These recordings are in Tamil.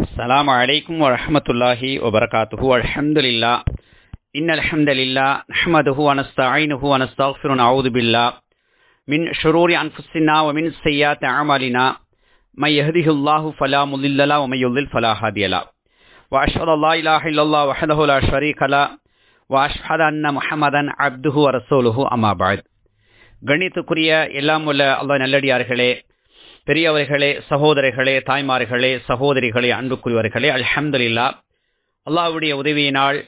السلام عليكم ورحمة الله وبركاته والحمد لله إن الحمد لله نحمده ونستعينه ونستغفر ونعوذ بالله من شرور أنفسنا ومن سيئات أعمالنا من يهده الله فلا مضل له ومن يضلل فلا هادي له وأشهد أن لا إله إلا الله وحده لا شريك له وأشهد أن محمدا عبده ورسوله أما بعد கணித்துக்குரிய எல்லாமுள்ள அல்ல நல்லடியார்களே பெரியவர்களே சகோதரர்களே தாய்மார்களே சகோதரிகளே அன்புக்குரியவர்களே அலமதுல்லா அல்லாவுடைய உதவியினால்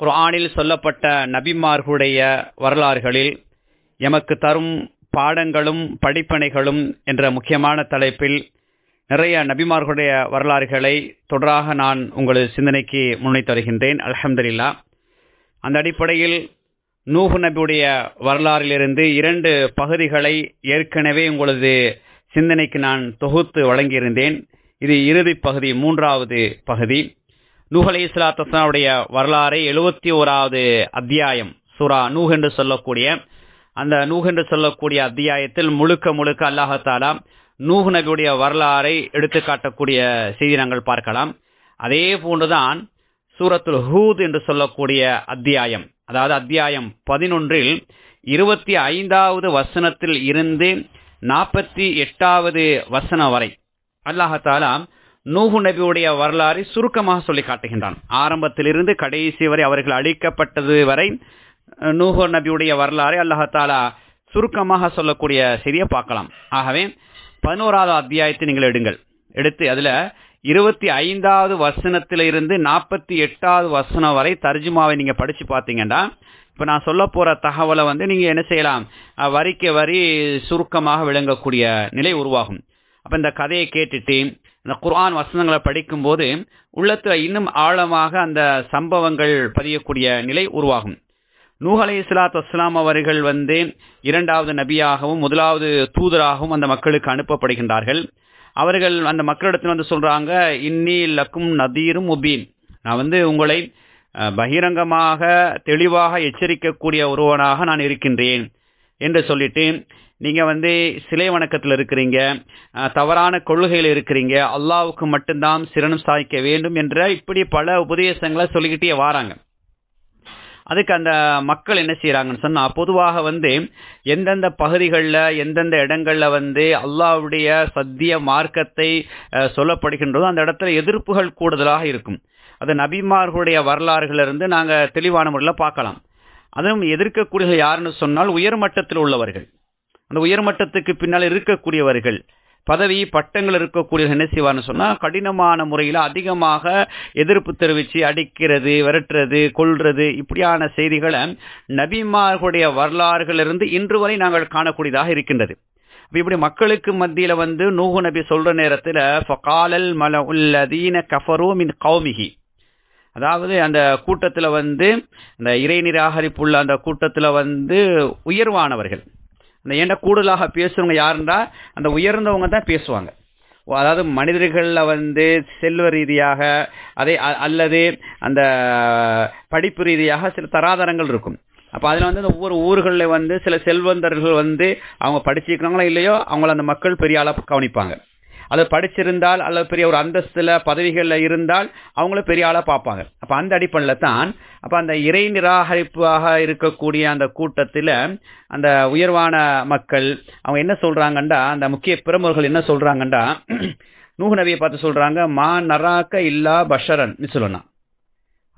குரானில் சொல்லப்பட்ட நபிமார்களுடைய வரலாறுகளில் எமக்கு தரும் பாடங்களும் படிப்பனைகளும் என்ற முக்கியமான தலைப்பில் நிறைய நபிமார்களுடைய வரலாறுகளை தொடராக நான் உங்களது சிந்தனைக்கு முன்வைத்து வருகின்றேன் அலமதுல்லா அந்த அடிப்படையில் நூஹு நபியுடைய வரலாறிலிருந்து இரண்டு பகுதிகளை ஏற்கனவே உங்களது சிந்தனைக்கு நான் தொகுத்து வழங்கியிருந்தேன் இது இறுதி பகுதி மூன்றாவது பகுதி நூஹலை இஸ்லாத்துடைய வரலாறை எழுபத்தி ஓராவது அத்தியாயம் சுரா நூஹ் என்று சொல்லக்கூடிய அந்த நூஹ் என்று சொல்லக்கூடிய அத்தியாயத்தில் முழுக்க முழுக்க அல்லாஹாலா நூஹ் நபியுடைய வரலாறை எடுத்துக்காட்டக்கூடிய செய்தி நாங்கள் பார்க்கலாம் அதே போன்றுதான் சூரத்துல் ஹூத் என்று சொல்லக்கூடிய அத்தியாயம் அதாவது அத்தியாயம் பதினொன்றில் இருபத்தி ஐந்தாவது வசனத்தில் இருந்து நாற்பத்தி எட்டாவது வசனம் வரை அல்லாஹாலா நூஹு நபியுடைய வரலாறை சுருக்கமாக சொல்லி காட்டுகின்றான் ஆரம்பத்திலிருந்து கடைசி வரை அவர்கள் அழிக்கப்பட்டது வரை நூஹு நபியுடைய வரலாறு அல்லாஹாலா சுருக்கமாக சொல்லக்கூடிய செய்தியை பார்க்கலாம் ஆகவே பதினோராவது அத்தியாயத்தை நீங்கள் எடுங்கள் எடுத்து அதில் இருபத்தி ஐந்தாவது வசனத்திலிருந்து நாற்பத்தி எட்டாவது வசனம் வரை தர்ஜுமாவை நீங்கள் படித்து பார்த்தீங்கன்னா இப்போ நான் சொல்ல போகிற தகவலை வந்து நீங்கள் என்ன செய்யலாம் வரிக்கு வரி சுருக்கமாக விளங்கக்கூடிய நிலை உருவாகும் அப்போ இந்த கதையை கேட்டுட்டு இந்த குர்ஆன் வசனங்களை படிக்கும்போது உள்ளத்தில் இன்னும் ஆழமாக அந்த சம்பவங்கள் பதியக்கூடிய நிலை உருவாகும் நூஹலை இஸ்லாத் அஸ்லாம் அவர்கள் வந்து இரண்டாவது நபியாகவும் முதலாவது தூதராகவும் அந்த மக்களுக்கு அனுப்பப்படுகின்றார்கள் அவர்கள் அந்த மக்களிடத்தில் வந்து சொல்றாங்க இன்னி லக்கும் நதீரும் முபீன் நான் வந்து உங்களை பகிரங்கமாக தெளிவாக எச்சரிக்கக்கூடிய ஒருவனாக நான் இருக்கின்றேன் என்று சொல்லிட்டு நீங்கள் வந்து சிலை வணக்கத்தில் இருக்கிறீங்க தவறான கொள்கையில் இருக்கிறீங்க அல்லாவுக்கு மட்டும்தான் சிறனம் சாதிக்க வேண்டும் என்ற இப்படி பல உபதேசங்களை சொல்லிக்கிட்டே வராங்க அதுக்கு அந்த மக்கள் என்ன செய்கிறாங்கன்னு சொன்னால் பொதுவாக வந்து எந்தெந்த பகுதிகளில் எந்தெந்த இடங்களில் வந்து அல்லாவுடைய சத்திய மார்க்கத்தை சொல்லப்படுகின்றதோ அந்த இடத்துல எதிர்ப்புகள் கூடுதலாக இருக்கும் அது நபிமார்களுடைய வரலாறுகளிலிருந்து நாங்கள் தெளிவான முறையில் பார்க்கலாம் அதுவும் எதிர்க்கக்கூடியவர்கள் யாருன்னு சொன்னால் உயர்மட்டத்தில் உள்ளவர்கள் அந்த உயர்மட்டத்துக்கு பின்னால் இருக்கக்கூடியவர்கள் பதவி பட்டங்கள் இருக்கக்கூடிய என்ன செய்வான்னு சொன்னா கடினமான முறையில் அதிகமாக எதிர்ப்பு தெரிவித்து அடிக்கிறது விரட்டுறது கொள்றது இப்படியான செய்திகளை நபிமார்களுடைய வரலாறுகளிலிருந்து இன்று வரை நாங்கள் காணக்கூடியதாக இருக்கின்றது இப்படி மக்களுக்கு மத்தியில வந்து நூகு நபி சொல்ற நேரத்துல ஃபகாலல் மல உள்ளதீன கஃபரூ மின் கௌமிகி அதாவது அந்த கூட்டத்தில் வந்து அந்த இறை நிராகரிப்புள்ள அந்த கூட்டத்தில் வந்து உயர்வானவர்கள் அந்த ஏண்ட கூடுதலாக பேசுறவங்க யாருன்றா அந்த உயர்ந்தவங்க தான் பேசுவாங்க அதாவது மனிதர்களில் வந்து செல்வ ரீதியாக அதே அல்லது அந்த படிப்பு ரீதியாக சில தராதரங்கள் இருக்கும் அப்போ அதில் வந்து அந்த ஒவ்வொரு ஊர்களில் வந்து சில செல்வந்தர்கள் வந்து அவங்க படிச்சிருக்கிறாங்களோ இல்லையோ அவங்கள அந்த மக்கள் பெரிய ஆளாக கவனிப்பாங்க அல்லது படிச்சிருந்தால் அல்லது பெரிய ஒரு அந்தஸ்தில் பதவிகளில் இருந்தால் அவங்கள பெரிய ஆளாக பார்ப்பாங்க அப்போ அந்த அடிப்படையில் தான் அப்போ அந்த இறை நிராகரிப்பாக இருக்கக்கூடிய அந்த கூட்டத்தில் அந்த உயர்வான மக்கள் அவங்க என்ன சொல்கிறாங்கண்டா அந்த முக்கிய பிரமுகர்கள் என்ன சொல்கிறாங்கண்டா நூகு நபியை பார்த்து சொல்கிறாங்க மா நராக்க இல்லா பஷரன் சொல்லணும்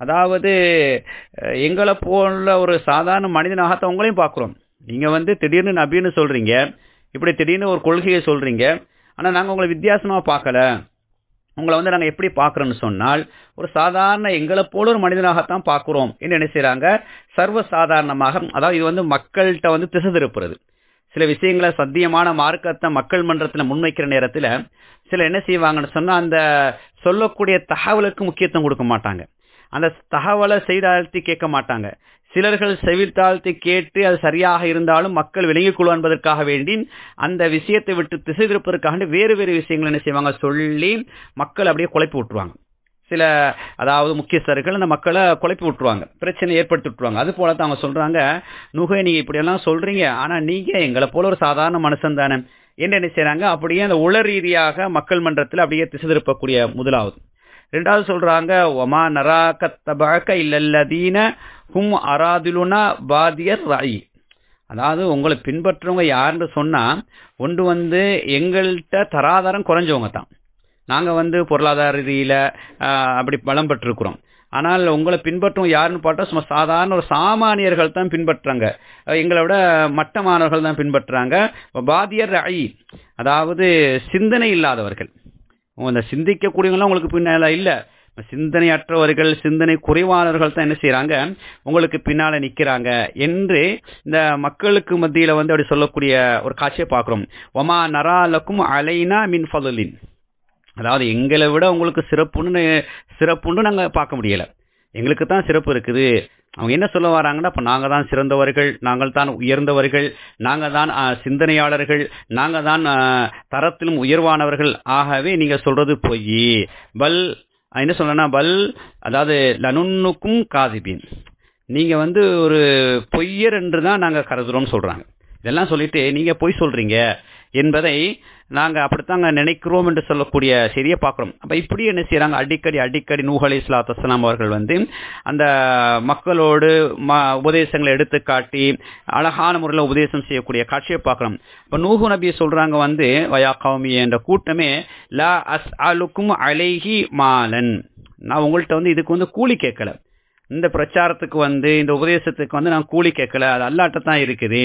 அதாவது எங்களை போல ஒரு சாதாரண மனிதனாகத்தான் உங்களையும் பார்க்குறோம் நீங்கள் வந்து திடீர்னு நபின்னு சொல்கிறீங்க இப்படி திடீர்னு ஒரு கொள்கையை சொல்கிறீங்க ஆனால் நாங்கள் உங்களை வித்தியாசமாக பார்க்கல உங்களை வந்து நாங்கள் எப்படி பார்க்குறோன்னு சொன்னால் ஒரு சாதாரண எங்களை போல ஒரு மனிதனாகத்தான் பார்க்குறோம் என்று என்ன செய்கிறாங்க சர்வ சாதாரணமாக அதாவது இது வந்து மக்கள்கிட்ட வந்து திசை திருப்புறது சில விஷயங்களை சத்தியமான மார்க்கத்தை மக்கள் மன்றத்தில் முன்வைக்கிற நேரத்தில் சில என்ன செய்வாங்கன்னு சொன்னால் அந்த சொல்லக்கூடிய தகவலுக்கு முக்கியத்துவம் கொடுக்க மாட்டாங்க அந்த தகவலை செய்தாழ்த்தி கேட்க மாட்டாங்க சிலர்கள் செவித்தாழ்த்தி தாழ்த்தி கேட்டு அது சரியாக இருந்தாலும் மக்கள் விளங்கிக் என்பதற்காக வேண்டி அந்த விஷயத்தை விட்டு திசை திருப்பதற்காக வேறு வேறு விஷயங்கள் என்ன செய்வாங்க சொல்லி மக்கள் அப்படியே குழப்பி விட்டுருவாங்க சில அதாவது முக்கியஸ்தர்கள் அந்த மக்களை குழப்பி விட்டுருவாங்க பிரச்சனை ஏற்படுத்தி விட்டுருவாங்க அது போல தான் அவங்க சொல்றாங்க நுகை நீங்க இப்படியெல்லாம் சொல்றீங்க ஆனா நீங்க எங்களை போல ஒரு சாதாரண மனுஷன் தானே என்ன செய்யறாங்க அப்படியே அந்த உள ரீதியாக மக்கள் மன்றத்தில் அப்படியே திசை திருப்பக்கூடிய முதலாவது ரெண்டாவது சொல்றாங்க ஒமா நரா கத்தபாக்க இல்லல்லதீன ஹும் அராதிலுனா பாதியர் ராயி அதாவது உங்களை பின்பற்றவங்க யாருன்னு சொன்னா ஒன்று வந்து எங்கள்கிட்ட தராதாரம் குறைஞ்சவங்க தான் நாங்கள் வந்து பொருளாதார ரீதியில் அப்படி பலம் பெற்றிருக்கிறோம் ஆனால் உங்களை பின்பற்றும் யாருன்னு பார்த்தா சும்மா சாதாரண ஒரு சாமானியர்கள் தான் பின்பற்றுறாங்க எங்களை விட மட்டமானவர்கள் தான் பின்பற்றுறாங்க பாதியர் ஐ அதாவது சிந்தனை இல்லாதவர்கள் இந்த சிந்திக்கக்கூடியவங்களாம் உங்களுக்கு பின்னால் இல்லை சிந்தனையற்றவர்கள் சிந்தனை குறைவானவர்கள் தான் என்ன செய்கிறாங்க உங்களுக்கு பின்னால் நிற்கிறாங்க என்று இந்த மக்களுக்கு மத்தியில் வந்து அப்படி சொல்லக்கூடிய ஒரு காட்சியை பார்க்குறோம் ஒமா நராலக்கும் அலைனா மின் ஃபலுலின் அதாவது எங்களை விட உங்களுக்கு சிறப்புன்னு சிறப்புன்னு நாங்கள் பார்க்க முடியலை எங்களுக்கு தான் சிறப்பு இருக்குது அவங்க என்ன சொல்ல வராங்கன்னா இப்போ நாங்கள் தான் சிறந்தவர்கள் நாங்கள் தான் உயர்ந்தவர்கள் நாங்கள் தான் சிந்தனையாளர்கள் நாங்கள் தான் தரத்திலும் உயர்வானவர்கள் ஆகவே நீங்கள் சொல்கிறது பொய் பல் என்ன சொல்லனா பல் அதாவது லனுன்னுக்கும் காதிபின் நீங்கள் வந்து ஒரு பொய்யர் என்று தான் நாங்கள் கருதுகிறோம்னு சொல்கிறாங்க இதெல்லாம் சொல்லிட்டு நீங்கள் பொய் சொல்கிறீங்க என்பதை நாங்கள் அப்படித்தாங்க நினைக்கிறோம் என்று சொல்லக்கூடிய செய்தியை பார்க்குறோம் அப்போ இப்படி என்ன செய்கிறாங்க அடிக்கடி அடிக்கடி நூஹலி இஸ்லாத் அஸ்லாம் அவர்கள் வந்து அந்த மக்களோடு ம உபதேசங்களை எடுத்து காட்டி அழகான முறையில் உபதேசம் செய்யக்கூடிய காட்சியை பார்க்குறோம் இப்போ நூஹு நபி சொல்கிறாங்க வந்து வயா கவுமி என்ற கூட்டமே லா அஸ் அலுக்கும் அலைஹி மாலன் நான் உங்கள்கிட்ட வந்து இதுக்கு வந்து கூலி கேட்கல இந்த பிரச்சாரத்துக்கு வந்து இந்த உபதேசத்துக்கு வந்து நான் கூலி கேட்கல அது அல்லாட்ட தான் இருக்குது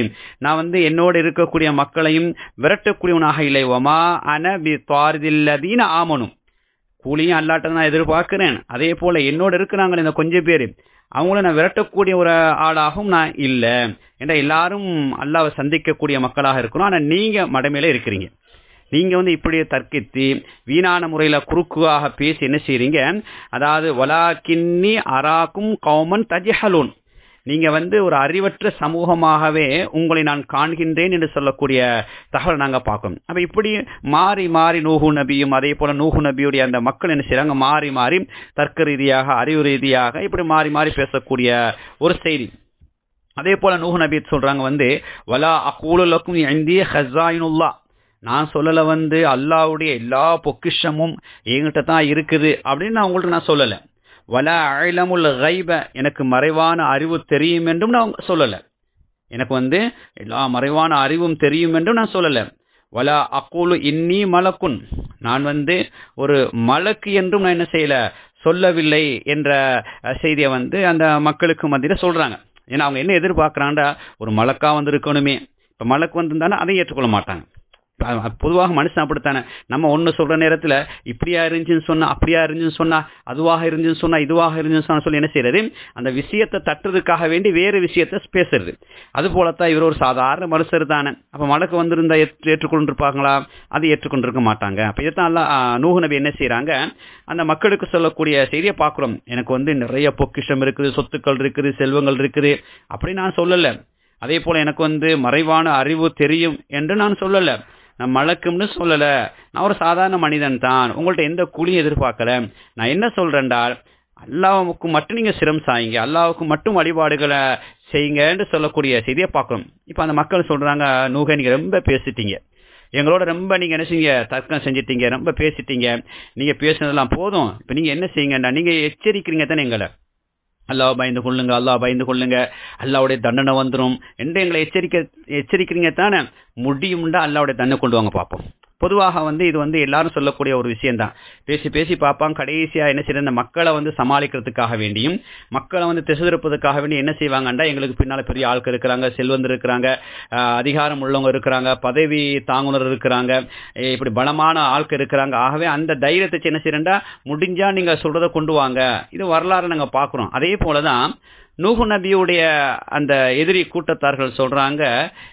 நான் வந்து என்னோடு இருக்கக்கூடிய மக்களையும் விரட்டக்கூடியவனாக இல்லைவோமா ஒமா அன பி ஆமனும் கூலியும் அல்லாட்ட நான் எதிர்பார்க்கிறேன் அதே போல என்னோட இருக்கிறாங்களே இந்த கொஞ்சம் பேர் அவங்கள நான் விரட்டக்கூடிய ஒரு ஆளாகவும் நான் இல்லை ஏன்னா எல்லாரும் அல்லாவை சந்திக்கக்கூடிய மக்களாக இருக்கணும் ஆனால் நீங்கள் மடமையில இருக்கிறீங்க நீங்கள் வந்து இப்படியே தர்க்கித்து வீணான முறையில் குறுக்குவாக பேசி என்ன செய்கிறீங்க அதாவது வலா கிண்ணி அராக்கும் கௌமன் தஜஹலூன் நீங்கள் வந்து ஒரு அறிவற்ற சமூகமாகவே உங்களை நான் காண்கின்றேன் என்று சொல்லக்கூடிய தகவல் நாங்கள் பார்க்கணும் அப்போ இப்படி மாறி மாறி நூகு நபியும் அதே போல் நூகு நபியுடைய அந்த மக்கள் என்ன செய்கிறாங்க மாறி மாறி தர்க்க ரீதியாக அறிவு ரீதியாக இப்படி மாறி மாறி பேசக்கூடிய ஒரு செய்தி அதே போல் நூகு நபி சொல்கிறாங்க வந்து வலா அக்கூலுலக்கும் இந்திய ஹசாயினுல்லா நான் சொல்லலை வந்து அல்லாவுடைய எல்லா பொக்கிஷமும் என்கிட்ட தான் இருக்குது அப்படின்னு நான் உங்கள்கிட்ட நான் சொல்லலை வல அழலமுல் கைப எனக்கு மறைவான அறிவு தெரியும் என்றும் நான் சொல்லலை எனக்கு வந்து எல்லா மறைவான அறிவும் தெரியும் என்றும் நான் சொல்லலை வல அக்கோலு இன்னி மலக்குன் நான் வந்து ஒரு மலக்கு என்றும் நான் என்ன செய்யல சொல்லவில்லை என்ற செய்தியை வந்து அந்த மக்களுக்கு மத்தியில் சொல்கிறாங்க ஏன்னா அவங்க என்ன எதிர்பார்க்குறாண்டா ஒரு மலக்காக வந்து இருக்கணுமே இப்போ மலக்கு வந்திருந்தாலும் அதை ஏற்றுக்கொள்ள மாட்டாங்க பொதுவாக மனுஷன் அப்படித்தானே நம்ம ஒன்று சொல்கிற நேரத்தில் இப்படியா இருந்துச்சுன்னு சொன்னால் அப்படியா இருந்துச்சுன்னு சொன்னால் அதுவாக இருந்துச்சுன்னு சொன்னால் இதுவாக இருந்துச்சுன்னு சொன்னால் சொல்லி என்ன செய்யறது அந்த விஷயத்தை தட்டுறதுக்காக வேண்டி வேறு விஷயத்தை பேசுறது போலத்தான் இவர் ஒரு சாதாரண மனுஷர் தானே அப்போ மழக்கு ஏற்று ஏற்றுக்கொண்டிருப்பாங்களா அது ஏற்றுக்கொண்டிருக்க மாட்டாங்க அப்போ இதைத்தான் நூகு நபி என்ன செய்கிறாங்க அந்த மக்களுக்கு சொல்லக்கூடிய செய்தியை பார்க்குறோம் எனக்கு வந்து நிறைய பொக்கிஷம் இருக்குது சொத்துக்கள் இருக்குது செல்வங்கள் இருக்குது அப்படி நான் சொல்லலை அதே போல் எனக்கு வந்து மறைவான அறிவு தெரியும் என்று நான் சொல்லலை நான் மழக்கும்னு சொல்லல நான் ஒரு சாதாரண மனிதன் தான் உங்கள்ட்ட எந்த கூலியும் எதிர்பார்க்கல நான் என்ன சொல்றேன்டா அல்லாவுக்கு மட்டும் நீங்க சிரம் சாயிங்க அல்லாவுக்கு மட்டும் வழிபாடுகளை செய்யுங்கன்னு சொல்லக்கூடிய செய்தியை பார்க்கணும் இப்போ அந்த மக்கள் சொல்றாங்க நூகை நீங்க ரொம்ப பேசிட்டீங்க எங்களோட ரொம்ப நீங்க செய்யுங்க தர்க்கம் செஞ்சிட்டீங்க ரொம்ப பேசிட்டீங்க நீங்க பேசினதெல்லாம் போதும் இப்போ நீங்க என்ன செய்யுங்கன்னா நீங்க எச்சரிக்கிறீங்க தானே எங்களை அல்லாவை பயந்து கொள்ளுங்க அல்லா பயந்து கொள்ளுங்க அல்லாவுடைய தண்டனை வந்துடும் என்று எங்களை எச்சரிக்க எச்சரிக்கிறீங்க தானே முடியும்டா அல்லாவுடைய தண்டனை கொண்டு வாங்க பார்ப்போம் பொதுவாக வந்து இது வந்து எல்லாரும் சொல்லக்கூடிய ஒரு விஷயம்தான் பேசி பேசி பார்ப்பான் கடைசியாக என்ன செய்யற மக்களை வந்து சமாளிக்கிறதுக்காக வேண்டியும் மக்களை வந்து திசை திருப்பதுக்காக வேண்டி என்ன செய்வாங்கண்டா எங்களுக்கு பின்னால் பெரிய ஆட்கள் இருக்கிறாங்க செல்வந்து இருக்கிறாங்க அதிகாரம் உள்ளவங்க இருக்கிறாங்க பதவி தாங்குனர் இருக்கிறாங்க இப்படி பலமான ஆட்கள் இருக்கிறாங்க ஆகவே அந்த தைரியத்தை என்ன செய்யறேன்டா முடிஞ்சால் நீங்கள் சொல்கிறத கொண்டு வாங்க இது வரலாறு நாங்கள் பார்க்குறோம் அதே போல தான் நூகு நபியுடைய அந்த எதிரி கூட்டத்தார்கள் சொல்கிறாங்க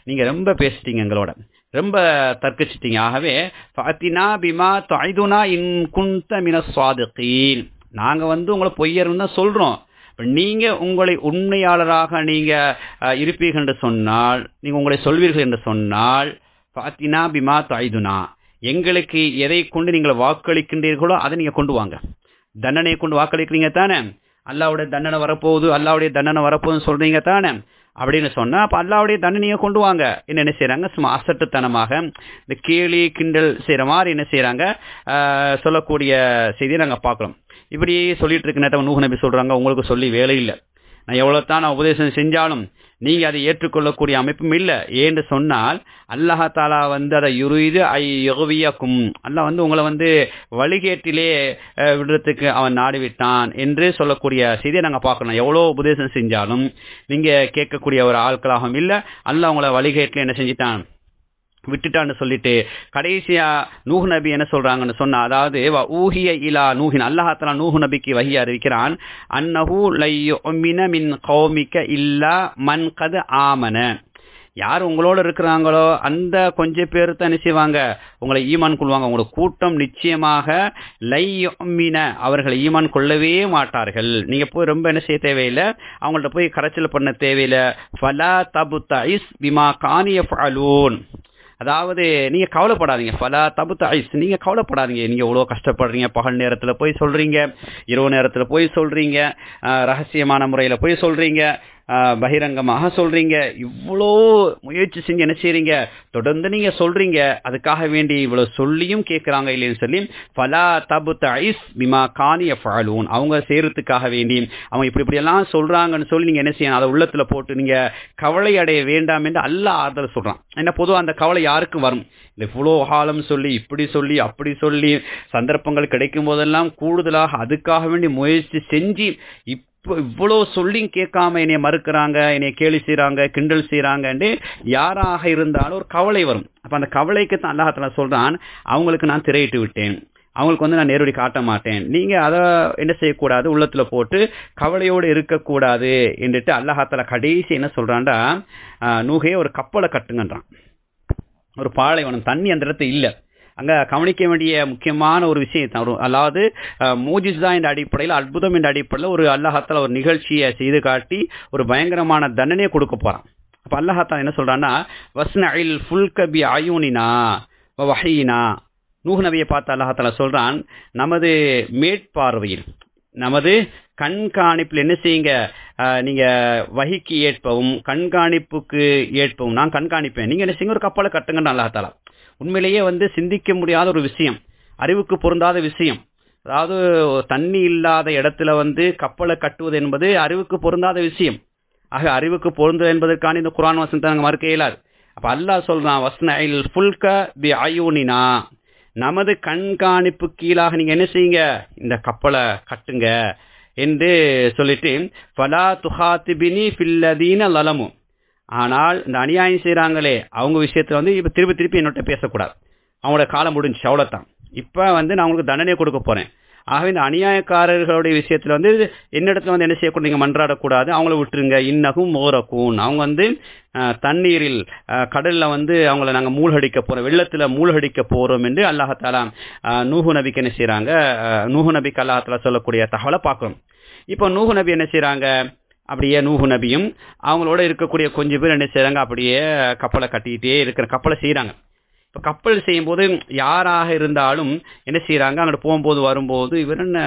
நீங்கள் ரொம்ப பேசிட்டீங்க எங்களோட ரொம்ப தற்கச்சிட்டீங்க ஆகவே ஃபாத்தினா பிமா தாய்துனா இன் குந்த மின சுவாதுக்கீன் நாங்கள் வந்து உங்களை பொய்யர்னு தான் சொல்கிறோம் நீங்கள் உங்களை உண்மையாளராக நீங்கள் இருப்பீர்கள் என்று சொன்னால் நீங்கள் உங்களை சொல்வீர்கள் என்று சொன்னால் ஃபாத்தினா பிமா தாய்துனா எங்களுக்கு எதை கொண்டு நீங்கள் வாக்களிக்கின்றீர்களோ அதை நீங்கள் கொண்டு வாங்க தண்டனையை கொண்டு வாக்களிக்கிறீங்க தானே அல்லாவுடைய தண்டனை வரப்போகுது அல்லாவுடைய தண்டனை வரப்போகுதுன்னு சொல்கிறீங்க தானே அப்படின்னு சொன்னால் அப்போ அல்லாவுடைய தண்டனையை கொண்டு வாங்க என்ன என்ன செய்கிறாங்க சும்மா அசட்டுத்தனமாக இந்த கேலி கிண்டல் செய்கிற மாதிரி என்ன செய்கிறாங்க சொல்லக்கூடிய செய்தியை நாங்கள் பார்க்குறோம் இப்படி சொல்லிட்டு இருக்க நேரத்தை நூகு நபி சொல்கிறாங்க உங்களுக்கு சொல்லி வேலை இல்லை நான் எவ்வளோத்தான் நான் உபதேசம் செஞ்சாலும் நீங்கள் அதை ஏற்றுக்கொள்ளக்கூடிய அமைப்பும் இல்லை ஏன்னு சொன்னால் அல்லாஹாலா வந்து அதை யுருது ஐ யகுவியக்கும் அல்ல வந்து உங்களை வந்து வழிகேட்டிலே விடுறதுக்கு அவன் நாடிவிட்டான் என்று சொல்லக்கூடிய செய்தியை நாங்கள் பார்க்கணும் எவ்வளோ உபதேசம் செஞ்சாலும் நீங்கள் கேட்கக்கூடிய ஒரு ஆட்களாகவும் இல்லை அல்ல உங்களை வழிகேட்டில் என்ன செஞ்சிட்டான் விட்டுட்டான்னு சொல்லிட்டு கடைசியா நூஹ் நபி என்ன சொல்றாங்கன்னு சொன்னா அதாவது ஊஹிய இலா நூஹின் அல்லாஹாத்தலா நூஹ் நபிக்கு வகி அறிவிக்கிறான் அன்னஹூ லையுமின மின் கௌமிக்க இல்லா மன் கது ஆமன யார் உங்களோட இருக்கிறாங்களோ அந்த கொஞ்ச பேர் தான் செய்வாங்க உங்களை ஈமான் கொள்வாங்க உங்களோட கூட்டம் நிச்சயமாக லையொம்மின அவர்களை ஈமான் கொள்ளவே மாட்டார்கள் நீங்கள் போய் ரொம்ப என்ன செய்ய தேவையில்லை அவங்கள்ட்ட போய் கரைச்சல் பண்ண தேவையில்லை ஃபலா தபு தைஸ் பிமா கானிய அதாவது நீங்கள் கவலைப்படாதீங்க ஃபலா தபுத்த ஐஸ் நீங்கள் கவலைப்படாதீங்க நீங்கள் இவ்வளோ கஷ்டப்படுறீங்க பகல் நேரத்தில் போய் சொல்கிறீங்க இரவு நேரத்தில் போய் சொல்கிறீங்க ரகசியமான முறையில் போய் சொல்கிறீங்க பகிரங்கமாக சொல்றீங்க இவ்வளோ முயற்சி செஞ்சு என்ன செய்றீங்க தொடர்ந்து நீங்க சொல்றீங்க அதுக்காக வேண்டி இவ்வளவு சொல்லியும் கேட்கிறாங்க இல்லைன்னு சொல்லி பலா தபு தைஸ் மிமா கானிய ஃபாலூன் அவங்க செய்யறதுக்காக வேண்டி அவங்க இப்படி இப்படி எல்லாம் சொல்றாங்கன்னு சொல்லி நீங்க என்ன செய்யணும் அதை உள்ளத்துல போட்டு நீங்க கவலை அடைய வேண்டாம் என்று அல்ல ஆறுதல் சொல்றான் ஏன்னா பொதுவாக அந்த கவலை யாருக்கும் வரும் இந்த இவ்வளோ காலம் சொல்லி இப்படி சொல்லி அப்படி சொல்லி சந்தர்ப்பங்கள் கிடைக்கும் போதெல்லாம் கூடுதலாக அதுக்காக வேண்டி முயற்சி செஞ்சு இப் இவ்வளோ சொல்லியும் கேட்காம என்னை மறுக்கிறாங்க என்னை கேலி செய்கிறாங்க கிண்டல் செய்கிறாங்கன்னு யாராக இருந்தாலும் ஒரு கவலை வரும் அப்போ அந்த கவலைக்கு தான் அல்லாஹத்தில் சொல்கிறான் அவங்களுக்கு நான் திரையிட்டு விட்டேன் அவங்களுக்கு வந்து நான் நேரடி காட்ட மாட்டேன் நீங்கள் அதை என்ன செய்யக்கூடாது உள்ளத்தில் போட்டு கவலையோடு இருக்கக்கூடாது என்றுட்டு அல்லாஹத்தில் கடைசி என்ன சொல்கிறான்டா நூகையை ஒரு கப்பலை கட்டுங்கன்றான் ஒரு பாலைவனம் தண்ணி அந்த இடத்துல இல்லை அங்க கவனிக்க வேண்டிய முக்கியமான ஒரு விஷயம் அதாவது மோஜிஸா என்ற அடிப்படையில் அற்புதம் என்ற அடிப்படையில் ஒரு அல்லாஹத்தால் ஒரு நிகழ்ச்சியை செய்து காட்டி ஒரு பயங்கரமான தண்டனையை கொடுக்க போறான் அப்போ அல்லாஹாத்தா என்ன சொல்றான்னா வஸ்ன அயில் கபி பி அயூனினா வஹீனா நூஹ் நபியை பார்த்து அல்லாஹாலா சொல்றான் நமது மேற்பார்வையில் நமது கண்காணிப்பில் என்ன செய்யுங்க நீங்க வகிக்கு ஏற்பவும் கண்காணிப்புக்கு ஏற்பவும் நான் கண்காணிப்பேன் நீங்க என்ன செய்யுங்க ஒரு கப்பலை கட்டுங்கன்னு அல்லாஹாலா உண்மையிலேயே வந்து சிந்திக்க முடியாத ஒரு விஷயம் அறிவுக்கு பொருந்தாத விஷயம் அதாவது தண்ணி இல்லாத இடத்துல வந்து கப்பலை கட்டுவது என்பது அறிவுக்கு பொருந்தாத விஷயம் ஆக அறிவுக்கு பொருந்தது என்பதற்கான இந்த குரான் வசனத்தை நாங்கள் மறுக்க இயலாது அப்போ அல்லாஹ் சொல்கிறான் வசனில் ஃபுல்க பி அயூனினா நமது கண்காணிப்பு கீழாக நீங்கள் என்ன செய்யுங்க இந்த கப்பலை கட்டுங்க என்று சொல்லிட்டு ஃபலா துஹாத்திபினி ஃபில்லதீன லலமும் ஆனால் இந்த அநியாயம் செய்கிறாங்களே அவங்க விஷயத்தில் வந்து இப்போ திருப்பி திருப்பி என்னோட பேசக்கூடாது அவங்களோட காலம் முடிஞ்சு அவ்வளோத்தான் இப்போ வந்து நான் உங்களுக்கு தண்டனை கொடுக்க போகிறேன் ஆகவே இந்த அநியாயக்காரர்களுடைய விஷயத்தில் வந்து என்னிடத்துல வந்து என்ன செய்யக்கூடாது நீங்கள் மன்றாடக்கூடாது அவங்கள விட்டுருங்க இன்னகும் மோரக்கூன் அவங்க வந்து தண்ணீரில் கடலில் வந்து அவங்கள நாங்கள் மூழ்கடிக்க போகிறோம் வெள்ளத்தில் மூழ்கடிக்க போகிறோம் என்று அல்லாஹாலா நூஹு நபிக்கு என்ன செய்கிறாங்க நூஹு நபிக்கு அல்லாஹாலா சொல்லக்கூடிய தகவலை பார்க்குறோம் இப்போ நூஹு நபி என்ன செய்கிறாங்க அப்படியே நூஹு நபியும் அவங்களோட இருக்கக்கூடிய கொஞ்சம் பேர் என்ன செய்கிறாங்க அப்படியே கப்பலை கட்டிக்கிட்டே இருக்கிற கப்பலை செய்கிறாங்க இப்போ கப்பல் செய்யும்போது யாராக இருந்தாலும் என்ன செய்கிறாங்க அங்கே போகும்போது வரும்போது இவர் என்ன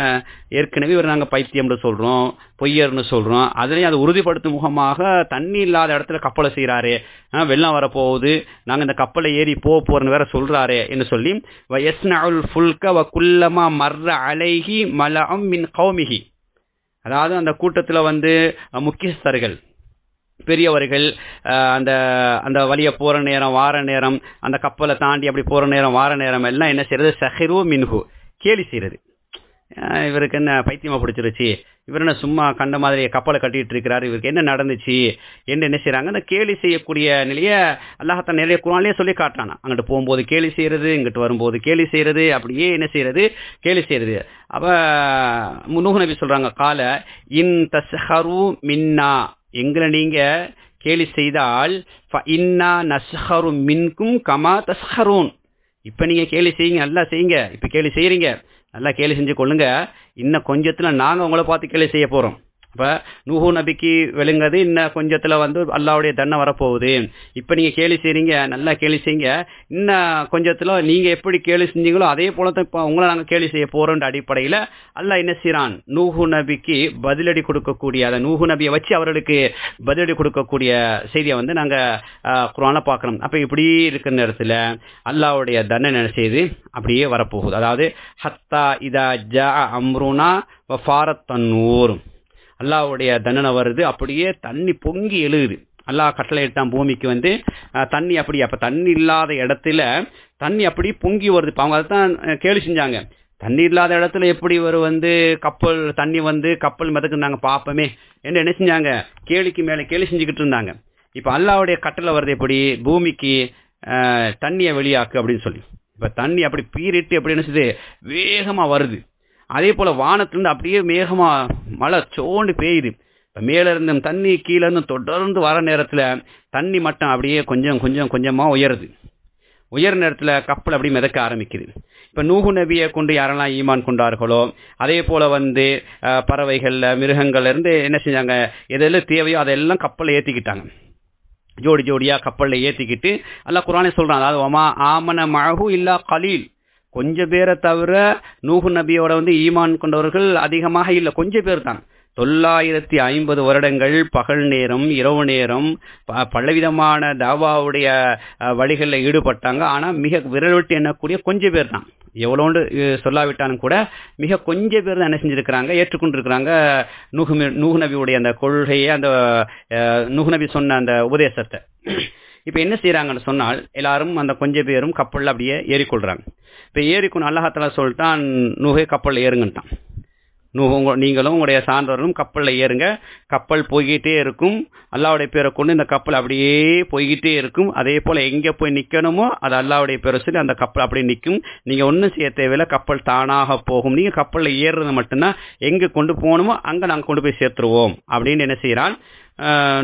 ஏற்கனவே இவர் நாங்கள் பைத்தியம்னு சொல்கிறோம் பொய்யர்னு சொல்கிறோம் அதுலேயும் அதை உறுதிப்படுத்தும் முகமாக தண்ணி இல்லாத இடத்துல கப்பலை செய்கிறாரே வெள்ளம் வரப்போகுது நாங்கள் இந்த கப்பலை ஏறி போக போகிறோன்னு வேற சொல்கிறாரே என்று சொல்லி வ எஸ்னவுல் ஃபுல்க வ குல்லமா மர்ற அலைஹி மலம் மின் கௌமிகி அதாவது அந்த கூட்டத்தில் வந்து முக்கியஸ்தர்கள் பெரியவர்கள் அந்த அந்த வழியை போகிற நேரம் வார நேரம் அந்த கப்பலை தாண்டி அப்படி போகிற நேரம் வார நேரம் எல்லாம் என்ன செய்யறது சஹிரு மின்ஹு கேலி செய்யறது இவருக்கு என்ன பைத்தியமா பிடிச்சிருச்சு இவர் என்ன சும்மா கண்ட மாதிரி கப்பலை கட்டிட்டு இருக்கிறாரு இவருக்கு என்ன நடந்துச்சு என்ன என்ன செய்யறாங்க அந்த கேலி செய்யக்கூடிய நிலையை அல்லாஹத்தான் நிறைய குரான்லேயே சொல்லி காட்டானா அங்கிட்டு போகும்போது கேலி செய்யறது இங்கிட்டு வரும்போது கேலி செய்யறது அப்படியே என்ன செய்யறது கேலி செய்யறது அப்போ முன்னூக நபி சொல்றாங்க கால இன் தஸ்ஹரு மின்னா எங்களை நீங்க கேலி செய்தால் இன்னா நஸ்ஹரு மின்கும் கமா தஸ்ஹரூன் இப்போ நீங்கள் கேலி செய்யுங்க நல்லா செய்யுங்க இப்போ கேலி செய்கிறீங்க நல்லா கேலி செஞ்சு கொள்ளுங்க இன்னும் கொஞ்சத்தில் நாங்கள் உங்களை பார்த்து கேலி செய்ய போகிறோம் அப்ப நூஹு நபிக்கு விழுங்கது இன்னும் கொஞ்சத்துல வந்து அல்லாவுடைய தண்டனை வரப்போகுது இப்ப நீங்க கேள்வி செய்றீங்க நல்லா கேள்வி செய்யுங்க இன்னும் கொஞ்சத்துல நீங்க எப்படி கேள்வி செஞ்சீங்களோ அதே போல தான் இப்போ உங்களை நாங்கள் கேள்வி செய்ய போகிறோன்ற அடிப்படையில் அல்லா என்ன செய்யறான் நூஹு நபிக்கு பதிலடி கொடுக்கக்கூடிய அதை நூஹு நபியை வச்சு அவர்களுக்கு பதிலடி கொடுக்கக்கூடிய செய்தியை வந்து நாங்கள் குரான பார்க்கணும் அப்ப இப்படி இருக்கிற நேரத்தில் அல்லாவுடைய தண்டனை செய்து அப்படியே வரப்போகுது அதாவது ஹத்தா இதா ஜா அம்ருனா ஃபாரத் தன்னூர் அல்லாவுடைய தண்டனை வருது அப்படியே தண்ணி பொங்கி எழுகுது அல்லாஹ் கட்டளையிட்டான் பூமிக்கு வந்து தண்ணி அப்படி அப்போ தண்ணி இல்லாத இடத்துல தண்ணி அப்படி பொங்கி வருது இப்போ அவங்க அதை தான் கேள்வி செஞ்சாங்க தண்ணி இல்லாத இடத்துல எப்படி ஒரு வந்து கப்பல் தண்ணி வந்து கப்பல் மிதக்கு பார்ப்போமே என்ன என்ன செஞ்சாங்க கேளிக்கு மேலே கேலி செஞ்சுக்கிட்டு இருந்தாங்க இப்போ அல்லாவுடைய கட்டளை வருது எப்படி பூமிக்கு தண்ணியை வெளியாக்கு அப்படின்னு சொல்லி இப்போ தண்ணி அப்படி பீரிட்டு எப்படி என்ன செய்யுது வேகமாக வருது அதே போல வானத்திலிருந்து அப்படியே மேகமா மழை சோண்டு பெய்யுது இப்போ மேலே தண்ணி கீழே தொடர்ந்து வர நேரத்தில் தண்ணி மட்டம் அப்படியே கொஞ்சம் கொஞ்சம் கொஞ்சமாக உயருது உயர் நேரத்தில் கப்பல் அப்படி மிதக்க ஆரம்பிக்குது இப்போ நூகு நபியை கொண்டு யாரெல்லாம் ஈமான் கொண்டார்களோ அதே போல் வந்து பறவைகளில் மிருகங்கள்லேருந்து என்ன செஞ்சாங்க எதெல்லாம் தேவையோ அதெல்லாம் கப்பலில் ஏற்றிக்கிட்டாங்க ஜோடி ஜோடியாக கப்பலில் ஏற்றிக்கிட்டு எல்லாம் குரானே சொல்கிறான் அதாவது ஆமன மழகு இல்லா கலீல் கொஞ்ச பேரை தவிர நூகு நபியோட வந்து ஈமான் கொண்டவர்கள் அதிகமாக இல்லை கொஞ்ச பேர் தான் தொள்ளாயிரத்தி ஐம்பது வருடங்கள் பகல் நேரம் இரவு நேரம் பலவிதமான தாவாவுடைய வழிகளில் ஈடுபட்டாங்க ஆனால் மிக விரல் விட்டு எண்ணக்கூடிய கொஞ்ச பேர் தான் எவ்வளோண்டு சொல்லாவிட்டாலும் கூட மிக கொஞ்ச பேர் தான் என்ன செஞ்சுருக்கிறாங்க ஏற்றுக்கொண்டிருக்கிறாங்க நூகு நூகு நபியுடைய அந்த கொள்கையை அந்த நூகு நபி சொன்ன அந்த உபதேசத்தை இப்போ என்ன செய்கிறாங்கன்னு சொன்னால் எல்லாரும் அந்த கொஞ்ச பேரும் கப்பலில் அப்படியே ஏறிக்கொள்கிறாங்க இப்போ ஏறிக்கொண்டு அல்லாஹால சொல்லிட்டான் நுகை கப்பலில் ஏறுங்கன்ட்டான் நூக உங்க நீங்களும் உங்களுடைய சான்றவர்களும் கப்பலில் ஏறுங்க கப்பல் போய்கிட்டே இருக்கும் அல்லாவுடைய பேரை கொண்டு இந்த கப்பல் அப்படியே போய்கிட்டே இருக்கும் அதே போல் எங்கே போய் நிற்கணுமோ அது அல்லாவுடைய பேரை சொல்லி அந்த கப்பல் அப்படியே நிற்கும் நீங்கள் ஒன்றும் செய்ய தேவையில்ல கப்பல் தானாக போகும் நீங்கள் கப்பலில் ஏறுறது மட்டும்தான் எங்கே கொண்டு போகணுமோ அங்கே நாங்கள் கொண்டு போய் சேர்த்துருவோம் அப்படின்னு என்ன செய்கிறான்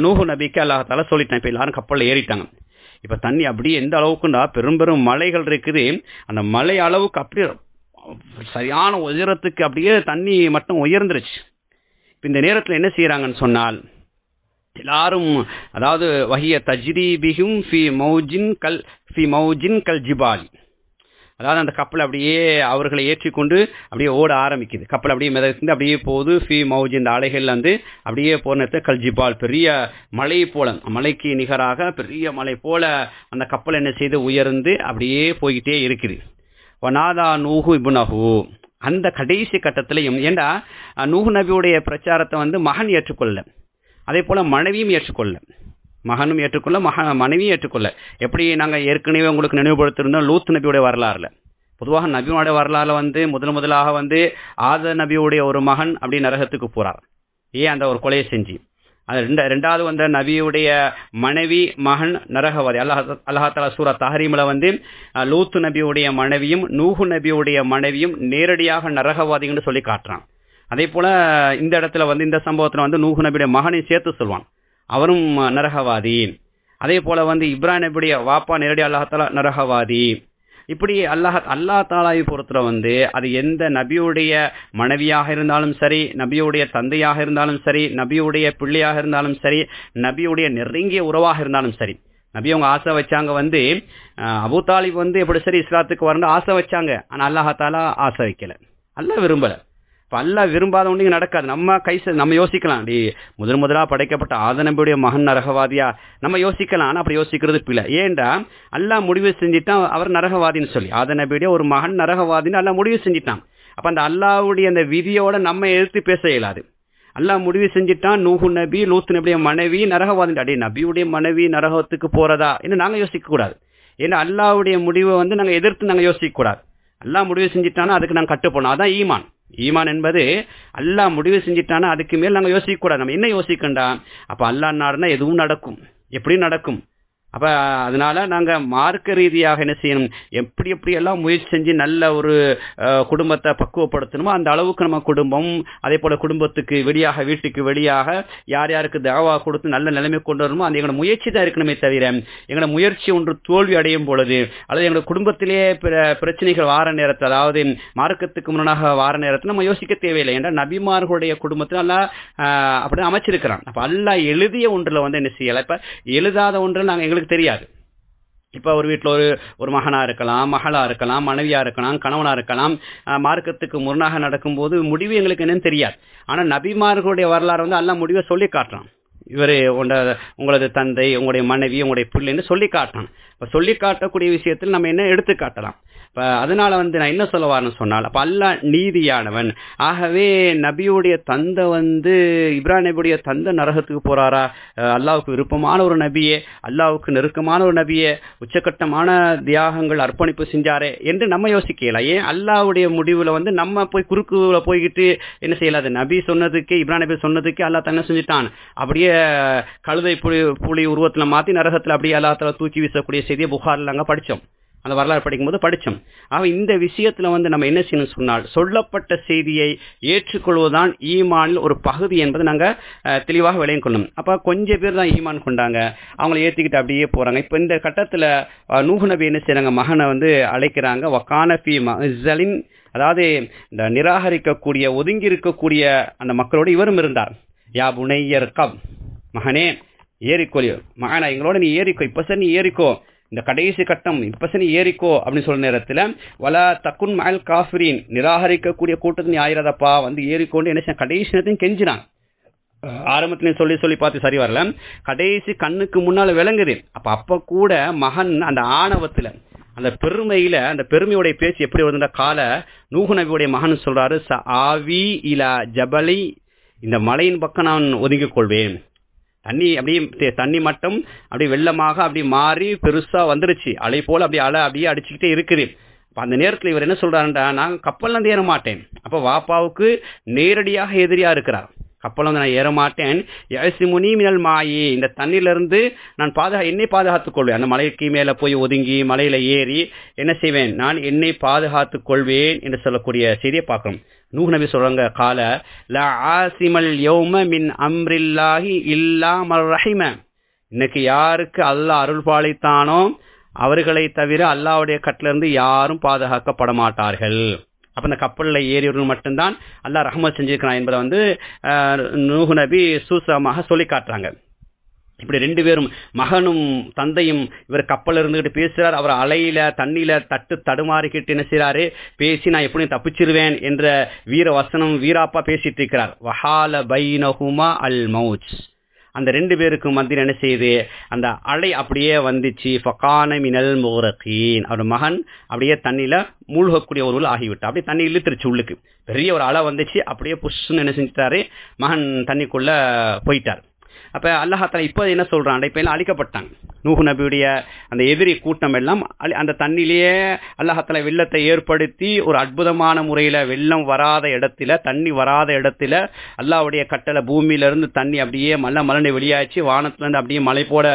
நூஹு நபிக்கு அல்லாஹால சொல்லிட்டேன் இப்போ எல்லாரும் கப்பலில் ஏறிட்டாங்க இப்போ தண்ணி அப்படியே எந்த அளவுக்குண்டா பெரும் பெரும் மலைகள் இருக்குது அந்த மலை அளவுக்கு அப்படியே சரியான உயரத்துக்கு அப்படியே தண்ணி மட்டும் உயர்ந்துருச்சு இப்போ இந்த நேரத்தில் என்ன செய்கிறாங்கன்னு சொன்னால் எல்லாரும் அதாவது வகிய தஜ்ரீபிகும் ஃபி மௌஜின் கல் ஃபி மௌஜின் கல் ஜிபாலி அதாவது அந்த கப்பல் அப்படியே அவர்களை ஏற்றிக்கொண்டு அப்படியே ஓட ஆரம்பிக்குது கப்பல் அப்படியே மிதந்து அப்படியே போகுது ஃபீ மௌஜ் இந்த அலைகள் வந்து அப்படியே போன நேரத்தில் கல்ஜிபால் பெரிய மலை போல மலைக்கு நிகராக பெரிய மலை போல அந்த கப்பல் என்ன செய்து உயர்ந்து அப்படியே போய்கிட்டே இருக்குது வனாதா நூஹு இபுனஹு அந்த கடைசி கட்டத்திலையும் ஏண்டா நூகு நபியுடைய பிரச்சாரத்தை வந்து மகன் ஏற்றுக்கொள்ள அதே போல் மனைவியும் ஏற்றுக்கொள்ள மகனும் ஏற்றுக்கொள்ள மக மனைவியும் ஏற்றுக்கொள்ள எப்படி நாங்கள் ஏற்கனவே உங்களுக்கு நினைவுபடுத்திருந்தோம் லூத் நபியுடைய வரலாறுல பொதுவாக நபியோட வரலாறுல வந்து முதல் முதலாக வந்து ஆத நபியுடைய ஒரு மகன் அப்படி நரகத்துக்கு போறார் ஏன் அந்த ஒரு கொலையை செஞ்சு அது ரெண்டு ரெண்டாவது வந்த நபியுடைய மனைவி மகன் நரகவாதி அல்லஹா தலா சூரா தஹரீமில் வந்து லூத்து நபியுடைய மனைவியும் நூகு நபியுடைய மனைவியும் நேரடியாக நரகவாதிகள்னு சொல்லி காட்டுறான் அதே போல் இந்த இடத்துல வந்து இந்த சம்பவத்தில் வந்து நூஹு நபியுடைய மகனை சேர்த்து சொல்வான் அவரும் நரகவாதி அதே போல வந்து இப்ராஹிம் நபியுடைய வாப்பா நேரடி அல்லாஹாலா நரகவாதி இப்படி அல்லாஹ் அல்லா தாலாவை பொறுத்துல வந்து அது எந்த நபியுடைய மனைவியாக இருந்தாலும் சரி நபியுடைய தந்தையாக இருந்தாலும் சரி நபியுடைய பிள்ளையாக இருந்தாலும் சரி நபியுடைய நெருங்கிய உறவாக இருந்தாலும் சரி நபி அவங்க ஆசை வச்சாங்க வந்து அபு தாலிப் வந்து எப்படி சரி இஸ்லாத்துக்கு வரணும் ஆசை வச்சாங்க ஆனால் அல்லாஹாலா ஆசை வைக்கல அல்ல விரும்பலை இப்ப அல்லா விரும்பாத ஒன்றையும் நடக்காது நம்ம கை நம்ம யோசிக்கலாம் டி முதல் முதலாக படைக்கப்பட்ட ஆதனம்பியுடைய மகன் நரகவாதியா நம்ம யோசிக்கலாம் ஆனால் அப்படி யோசிக்கிறது பிள்ளை ஏண்டா அல்லா முடிவு செஞ்சுட்டான் அவர் நரகவாதின்னு சொல்லி ஆதனபியுடைய ஒரு மகன் நரகவாதின்னு அல்லா முடிவு செஞ்சுட்டான் அப்போ அந்த அல்லாவுடைய அந்த விதியோட நம்ம எதிர்த்து பேச இயலாது அல்லா முடிவு செஞ்சுட்டான் நூஹு நபி லூத்து நபியுடைய மனைவி நரகவாதின் அடி நபியுடைய மனைவி நரகத்துக்கு போறதா என்று நாங்கள் யோசிக்க கூடாது ஏன்னா அல்லாவுடைய முடிவை வந்து நாங்கள் எதிர்த்து நாங்கள் யோசிக்க கூடாது அல்லா முடிவு செஞ்சுட்டானா அதுக்கு நாங்கள் கட்டுப்போனோம் அதான் ஈமான் ஈமான் என்பது அல்லாஹ் முடிவு செஞ்சிட்டானா அதுக்கு மேல் நாங்கள் யோசிக்க கூடாது நம்ம என்ன யோசிக்கண்டா அப்போ அல்லா நாடுனா எதுவும் நடக்கும் எப்படியும் நடக்கும் அப்போ அதனால் நாங்கள் மார்க்க ரீதியாக என்ன செய்யணும் எப்படி எப்படியெல்லாம் முயற்சி செஞ்சு நல்ல ஒரு குடும்பத்தை பக்குவப்படுத்தணுமோ அந்த அளவுக்கு நம்ம குடும்பம் அதே போல் குடும்பத்துக்கு வெளியாக வீட்டுக்கு வெளியாக யார் யாருக்கு தேவா கொடுத்து நல்ல நிலைமை கொண்டு வரணுமோ அந்த எங்களோட முயற்சி தான் இருக்கணுமே தவிர எங்களோட முயற்சி ஒன்று தோல்வி அடையும் பொழுது அல்லது எங்களோட குடும்பத்திலேயே பிரச்சனைகள் வார நேரத்தில் அதாவது மார்க்கத்துக்கு முன்னாக வார நேரத்தில் நம்ம யோசிக்க தேவையில்லை ஏன்னா நபிமார்களுடைய குடும்பத்தில் நல்லா அப்படி அமைச்சிருக்கிறான் அப்போ எல்லாம் எழுதிய ஒன்றில் வந்து என்ன செய்யலை இப்போ எழுதாத ஒன்றில் நாங்கள் எங்களுக்கு அவங்களுக்கு தெரியாது இப்போ ஒரு வீட்டில் ஒரு ஒரு மகனாக இருக்கலாம் மகளாக இருக்கலாம் மனைவியாக இருக்கலாம் கணவனாக இருக்கலாம் மார்க்கத்துக்கு முரணாக நடக்கும்போது முடிவு எங்களுக்கு என்னன்னு தெரியாது ஆனால் நபிமார்களுடைய வரலாறு வந்து எல்லாம் முடிவை சொல்லி காட்டுறான் இவர் உங்களோட உங்களது தந்தை உங்களுடைய மனைவி உங்களுடைய பிள்ளைன்னு சொல்லி காட்டுறான் இப்போ சொல்லி காட்டக்கூடிய விஷயத்தில் நம்ம என்ன எடுத்து காட்டலாம் இப்போ அதனால வந்து நான் என்ன சொல்ல சொன்னால் அப்போ அல்லா நீதியானவன் ஆகவே நபியுடைய தந்தை வந்து இப்ராஹிம் நபியுடைய தந்தை நரகத்துக்கு போகிறாரா அல்லாவுக்கு விருப்பமான ஒரு நபியே அல்லாவுக்கு நெருக்கமான ஒரு நபியே உச்சக்கட்டமான தியாகங்கள் அர்ப்பணிப்பு செஞ்சாரே என்று நம்ம யோசிக்கலாம் ஏன் அல்லாவுடைய முடிவில் வந்து நம்ம போய் குறுக்குல போய்கிட்டு என்ன செய்யலாது நபி சொன்னதுக்கே இப்ராஹிம் நபி சொன்னதுக்கே அல்லா தன்னை செஞ்சுட்டான் அப்படியே கழுதை புலி புலி உருவத்தில் மாற்றி நரகத்தில் அப்படியே அல்லாத்தில் தூக்கி வீசக்கூடிய செய்தியை புகாரில் அங்கே படித்தோம் அந்த வரலாறு படிக்கும்போது படித்தோம் அவன் இந்த விஷயத்தில் வந்து நம்ம என்ன செய்யணும் சொன்னால் சொல்லப்பட்ட செய்தியை ஏற்றுக்கொள்வதுதான் ஈமானில் ஒரு பகுதி என்பது நாங்கள் தெளிவாக விளையும் கொள்ளும் அப்போ கொஞ்சம் பேர் தான் ஈமான் கொண்டாங்க அவங்கள ஏற்றிக்கிட்டு அப்படியே போகிறாங்க இப்போ இந்த கட்டத்தில் நூகு நபி என்ன செய்கிறாங்க மகனை வந்து அழைக்கிறாங்க வக்கானபி மலின் அதாவது இந்த நிராகரிக்கக்கூடிய ஒதுங்கி இருக்கக்கூடிய அந்த மக்களோடு இவரும் இருந்தார் யா புனையர் கப் மகனே ஏறிக்கோலியோ மகனா எங்களோட நீ ஏறிக்கோ இப்போ சார் நீ ஏறிக்கோ இந்த கடைசி கட்டம் இப்பசனி ஏறிக்கோ அப்படின்னு சொல்ற நேரத்தில் வல தக்குன் மயல் காஃபிரின் நிராகரிக்கக்கூடிய கூட்டத்தை நீ ஆயிராதப்பா வந்து ஏறிக்கோன்னு என்ன கடைசி நேரத்தையும் கெஞ்சினான் ஆரம்பத்தில் சொல்லி சொல்லி பார்த்து சரி வரல கடைசி கண்ணுக்கு முன்னால் விளங்குது அப்போ அப்போ கூட மகன் அந்த ஆணவத்தில் அந்த பெருமையில் அந்த பெருமையுடைய பேசி எப்படி வருதுன்ற கால நூகு நபியுடைய மகன் சொல்கிறாரு ச ஆவி இலா ஜபலி இந்த மலையின் பக்கம் நான் ஒதுங்கிக் கொள்வேன் தண்ணி அப்படியே தண்ணி மட்டும் அப்படியே வெள்ளமாக அப்படி மாறி பெருசா வந்துருச்சு அலை போல அப்படி அலை அப்படியே அடிச்சுக்கிட்டே இருக்குது இப்போ அந்த நேரத்தில் இவர் என்ன சொல்கிறாருன்றா நான் கப்பலில் ஏற மாட்டேன் அப்போ வாப்பாவுக்கு நேரடியாக எதிரியாக இருக்கிறார் கப்பலில் வந்து நான் ஏற மாட்டேன் முனி மினல் மாயி இந்த தண்ணியிலிருந்து நான் பாதுகா என்னை பாதுகாத்துக் கொள்வேன் அந்த மலைக்கு மேலே போய் ஒதுங்கி மலையில் ஏறி என்ன செய்வேன் நான் என்னை பாதுகாத்துக் கொள்வேன் என்று சொல்லக்கூடிய செய்தியை பார்க்குறோம் நூஹ் நபி சொல்றாங்க கால ல ஆசிமல் யௌம மின் அம்ரில்லாஹி இல்லாமல் ரஹிம இன்னைக்கு யாருக்கு அல்லாஹ் அருள் பாலித்தானோ அவர்களை தவிர அல்லாவுடைய இருந்து யாரும் பாதுகாக்கப்பட மாட்டார்கள் அப்போ இந்த கப்பலில் ஏறியவர்கள் மட்டும்தான் அல்லா ரஹமத் செஞ்சிருக்கிறான் என்பதை வந்து நூஹு நபி சூசமாக சொல்லி காட்டுறாங்க இப்படி ரெண்டு பேரும் மகனும் தந்தையும் இவர் கப்பலில் இருந்துகிட்டு பேசுகிறார் அவர் அலையில தண்ணியில தட்டு தடுமாறிக்கிட்டு என்ன செய்கிறாரு பேசி நான் எப்படியும் தப்பிச்சிருவேன் என்ற வீர வசனம் வீராப்பா பேசிட்டு இருக்கிறார் வஹால பைனஹுமா அல் மௌச் அந்த ரெண்டு பேருக்கும் மத்தியில் என்ன செய்யுது அந்த அலை அப்படியே வந்துச்சு ஃபகான மினல் மோரகீன் அவர் மகன் அப்படியே தண்ணியில் மூழ்கக்கூடிய ஒரு உள்ள ஆகிவிட்டா அப்படியே தண்ணி இழுத்துருச்சு உள்ளுக்கு பெரிய ஒரு அலை வந்துச்சு அப்படியே புஷ்ஷுன்னு என்ன செஞ்சிட்டாரு மகன் தண்ணிக்குள்ளே போயிட்டார் அப்போ அல்லாஹாத்தலா இப்போ என்ன சொல்கிறான் இப்போ எல்லாம் அழிக்கப்பட்டாங்க நூஹு நபியுடைய அந்த எதிரி கூட்டம் எல்லாம் அந்த தண்ணிலேயே அல்லாஹாத்தலா வெள்ளத்தை ஏற்படுத்தி ஒரு அற்புதமான முறையில் வெள்ளம் வராத இடத்துல தண்ணி வராத இடத்துல அல்லாவுடைய கட்டளை பூமியிலேருந்து தண்ணி அப்படியே மல்ல மலண்டு வெளியாச்சு வானத்துலேருந்து அப்படியே மழை போட